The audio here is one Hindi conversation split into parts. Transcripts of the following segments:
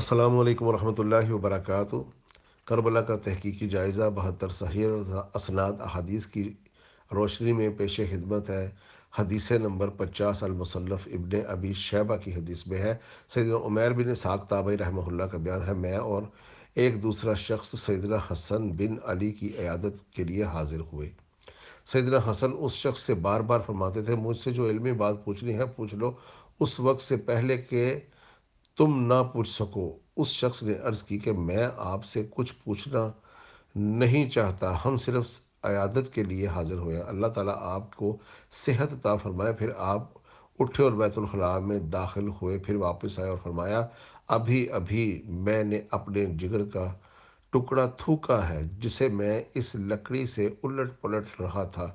अस्सलाम वालेकुम वरहमतुल्लाहि वबरकاتہ करबला का तहकीकी जायज़ा बहत्तर सहीर असनाद अहादीस की रोशनी में पेश खिदमत है हदीस नंबर पचास अलमसनफ़ इबन अबी शैबा की हदीस में है सैदना उमैर बिन साक ताबई रहमल्ला का बयान है मैं और एक दूसरा शख्स सैदना हसन बिन अली की अयादत के लिए हाजिर हुए सैदना हसन उस शख्स से बार बार फरमाते थे मुझसे जो इलमी बात पूछनी है पूछ लो उस वक्त से पहले के तुम ना पूछ सको उस शख्स ने अर्ज़ की कि मैं आपसे कुछ पूछना नहीं चाहता हम सिर्फ अयादत के लिए हाज़िर हुए हैं अल्लाह ताला आपको सेहत ता फरमाए फिर आप उठे और बैतुलखला में दाखिल हुए फिर वापस आए और फरमाया अभी अभी मैंने अपने जिगर का टुकड़ा थूका है जिसे मैं इस लकड़ी से उलट पलट रहा था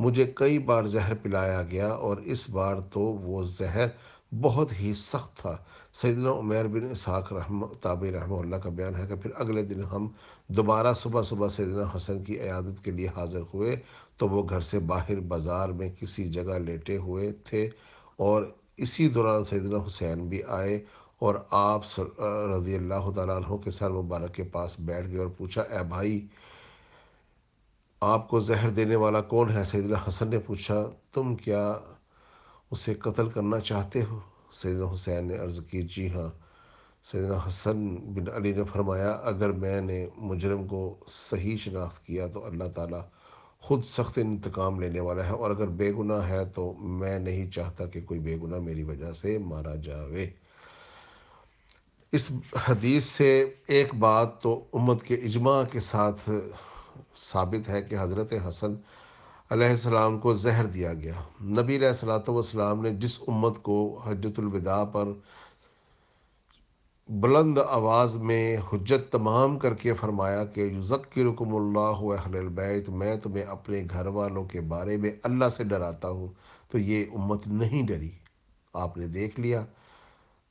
मुझे कई बार जहर पिलाया गया और इस बार तो वो जहर बहुत ही सख्त था सैदना उमैर बिन इसहाक रहम ताब रहम का बयान है कि फिर अगले दिन हम दोबारा सुबह सुबह सैदना हसन की अयादत के लिए हाजिर हुए तो वो घर से बाहर बाजार में किसी जगह लेटे हुए थे और इसी दौरान सैदना हुसैन भी आए और आप रजी अल्लाह तहों के सर मुबारक के पास बैठ गए और पूछा ए भाई आपको जहर देने वाला कौन है सैदना हसन ने पूछा तुम क्या उसे कत्ल करना चाहते हो सैदा हुसैन ने अर्ज़ की जी हाँ सैदा हसन बिन अली ने फरमाया अगर मैंने मुजरम को सही शनाख्त किया तो अल्लाह ताला ख़ुद सख्त इंतकाम लेने वाला है और अगर बेगुनाह है तो मैं नहीं चाहता कि कोई बेगुनाह मेरी वजह से मारा जावे इस हदीस से एक बात तो उम्मत के इजमा के साथ साबित है कि हज़रत हसन अलैहिस्सलाम को जहर दिया गया नबी सलाम ने जिस उम्मत को हजतुलविदा पर बुलंद आवाज़ में हजत तमाम करके फरमाया कि युज़क्मल्लाबैत मैं तुम्हें अपने घर वालों के बारे में अल्लाह से डराता हूँ तो ये उम्मत नहीं डरी आपने देख लिया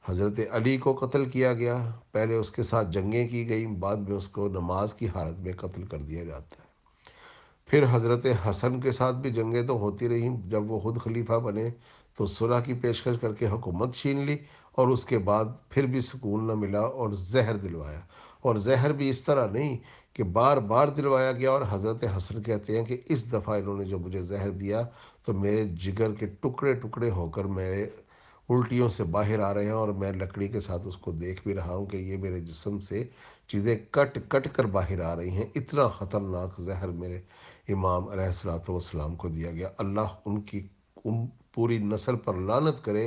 हज़रत अली को कत्ल किया गया पहले उसके साथ जंगें की गई बाद में उसको नमाज की हालत में कत्ल कर दिया जाता है फिर हज़रत हसन के साथ भी जंगें तो होती रहीं जब वो खुद खलीफा बने तो सुलह की पेशकश करके हुकूमत छीन ली और उसके बाद फिर भी सुकून न मिला और जहर दिलवाया और जहर भी इस तरह नहीं कि बार बार दिलवाया गया और हज़रत हसन कहते हैं कि इस दफ़ा इन्होंने जो मुझे जहर दिया तो मेरे जिगर के टुकड़े टुकड़े होकर मेरे उल्टियों से बाहर आ रहे हैं और मैं लकड़ी के साथ उसको देख भी रहा हूँ कि ये मेरे जिसम से चीज़ें कट कट कर बाहर आ रही हैं इतना ख़तरनाक जहर मेरे इमाम अलैहिस्सलाम को दिया गया अल्लाह उनकी उन पूरी नस्ल पर लानत करे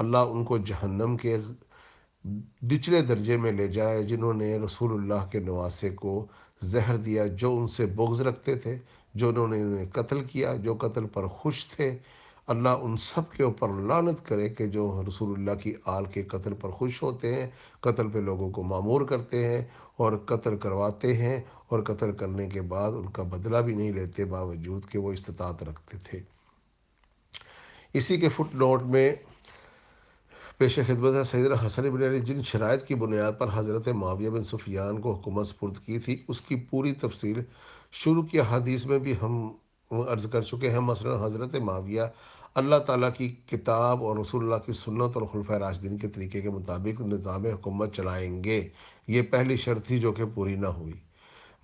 अल्लाह उनको जहन्नम के निचले दर्जे में ले जाए जिन्होंने रसूलुल्लाह के नवासे को जहर दिया जो उनसे बोग्ज़ रखते थे जो उन्होंने उन्हें कत्ल किया जो कत्ल पर खुश थे अल्लाह उन सब के ऊपर लानत करे कि जो रसूलुल्लाह की आल के कत्ल पर खुश होते हैं कत्ल पे लोगों को मामूर करते हैं और कत्ल करवाते हैं और कत्ल करने के बाद उनका बदला भी नहीं लेते बावजूद कि वो इस्तात रखते थे इसी के फुट नोट में पेश खिदमत सैद हसन बिन अली जिन शरात की बुनियाद पर हज़रत माविया बिन सुफियान को हुकूमत सुपुर्द की थी उसकी पूरी तफसील शुरू की हदीस में भी हम अर्ज़ कर चुके हैं मसल हज़रत माविया अल्लाह ताला की किताब और रसोल्ला की सुन्नत और खुलफ़ राशदीन के तरीके के मुताबिक निज़ाम हुकूमत चलाएंगे ये पहली शर्त थी जो कि पूरी ना हुई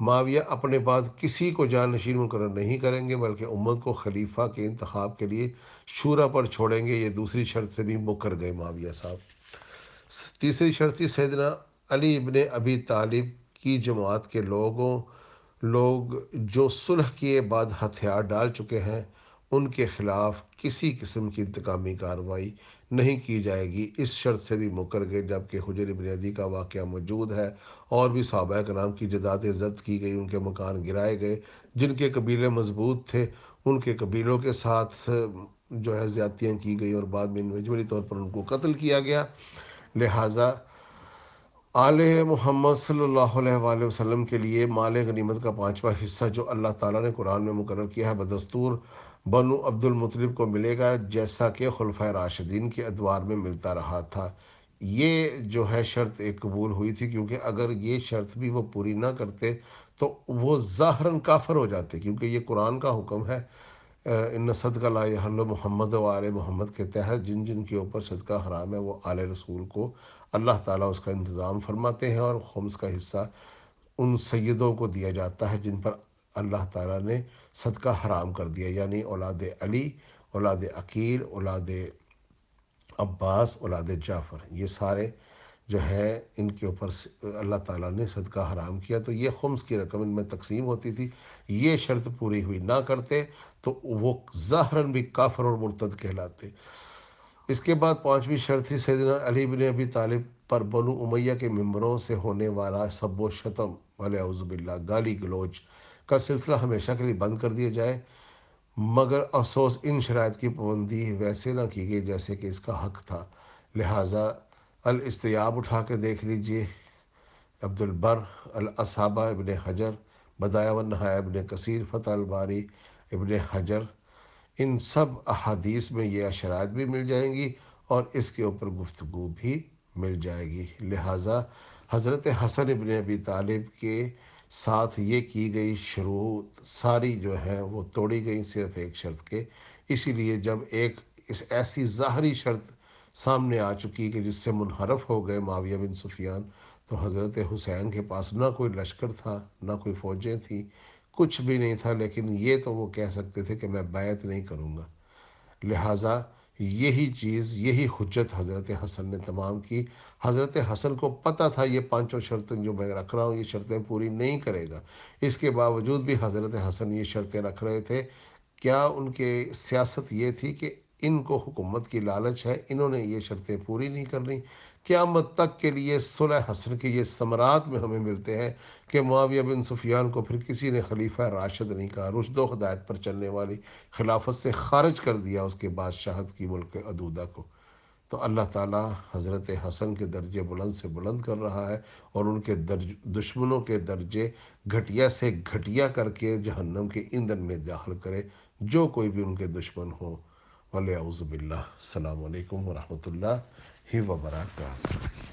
माविया अपने बाद किसी को जानशीन मुकर नहीं करेंगे बल्कि उम्मत को खलीफा के इंतब के लिए शूरा पर छोड़ेंगे ये दूसरी शर्त से भी मुकर गए माविया साहब तीसरी शर्त थी सैदना अली इबन अबी तालिब की जमात के लोगों लोग जो सुलह किए बाद हथियार डाल चुके हैं उनके खिलाफ किसी किस्म की इंतकामी कार्रवाई नहीं की जाएगी इस शर्त से भी मुकर गए जबकि हजर बुनियादी का वाक़ मौजूद है और भी सहाबा कराम की जदादें जब्त की गई उनके मकान गिराए गए जिनके कबीले मजबूत थे उनके कबीलों के साथ जो है ज़्यादतियाँ की गई और बाद में इंडिविजुअली तौर पर उनको कत्ल किया गया लिहाजा आल मोहम्मद सल्लल्लाहु वसल्लम के लिए माल गनीमत का पाँचवा हिस्सा जो अल्लाह ताला ने कुरान में मुकर किया है बदस्तूर बनु अब्दुल मुतलिब को मिलेगा जैसा कि खुलफ राशिदीन के अदवार में मिलता रहा था ये जो है शर्त एक कबूल हुई थी क्योंकि अगर ये शर्त भी वो पूरी ना करते तो वो ज़ाहरन काफर हो जाते क्योंकि ये कुरान का हुक्म है इन सदका ला हल मोहम्मद व आल मोहम्मद के तहत जिन जिन के ऊपर सदका हराम है वो आल रसूल को अल्लाह ताला उसका इंतज़ाम फरमाते हैं और खम्स का हिस्सा उन सैदों को दिया जाता है जिन पर अल्लाह ताला ने सदका हराम कर दिया यानी औलाद अली औलाद अकील औलाद अब्बास औलाद जाफ़र ये सारे जो है इनके ऊपर अल्लाह ताला ने सदका हराम किया तो ये ख़ुम्स की रकम इनमें तकसीम होती थी ये शर्त पूरी हुई ना करते तो वो ज़ाहरन भी काफर और मुर्तद कहलाते इसके बाद पाँचवीं शर्त थी सैदना अली बिन अबी तालिब पर बनु उमैया के मम्बरों से होने वाला सब्बो शतम वाले अउज़बिल्ला गाली गलोच का सिलसिला हमेशा के लिए बंद कर दिया जाए मगर अफसोस इन शरात की पाबंदी वैसे ना की गई जैसे कि इसका हक था लिहाजा अलस्तियाब उठा के देख लीजिए अब्दुलबर असाबा इबन हजर बदाया नहाया इबन कसीर फ़तह अलबारी इबन हजर इन सब अहादीस में ये अशरात भी मिल जाएंगी और इसके ऊपर गुफ्तु भी मिल जाएगी लिहाजा हज़रत हसन इब्न अबी तालिब के साथ ये की गई शरूत सारी जो है वो तोड़ी गई सिर्फ एक शर्त के इसीलिए जब एक इस ऐसी ज़ाहरी शर्त सामने आ चुकी कि जिससे मुनहरफ हो गए माविया बिन सुफियान तो हज़रत हुसैन के पास ना कोई लश्कर था ना कोई फ़ौजें थी कुछ भी नहीं था लेकिन ये तो वो कह सकते थे कि मैं बैत नहीं करूँगा लिहाजा यही चीज़ यही हजत हज़रत हसन ने तमाम की हज़रत हसन को पता था ये पांचों शर्तें जो मैं रख रहा हूँ ये शर्तें पूरी नहीं करेगा इसके बावजूद भी हज़रत हसन ये शर्तें रख रहे थे क्या उनके सियासत ये थी कि इनको हुकूमत की लालच है इन्होंने ये शर्तें पूरी नहीं करनी क़्यामत तक के लिए सुलह हसन के ये समरात में हमें मिलते हैं कि माविया बिन सुफियान को फिर किसी ने खलीफा राशद नहीं कहा रुशदो हदायत पर चलने वाली खिलाफत से खारिज कर दिया उसके बादशाहत की मुल्क अदूदा को तो अल्लाह ताला हज़रत हसन के दर्जे बुलंद से बुलंद कर रहा है और उनके दर्ज दुश्मनों के दर्जे घटिया से घटिया करके जहन्नम के ईंधन में दाखिल करे जो कोई भी उनके दुश्मन हो أعوذ بالله السلام عليكم ورحمة الله وبركاته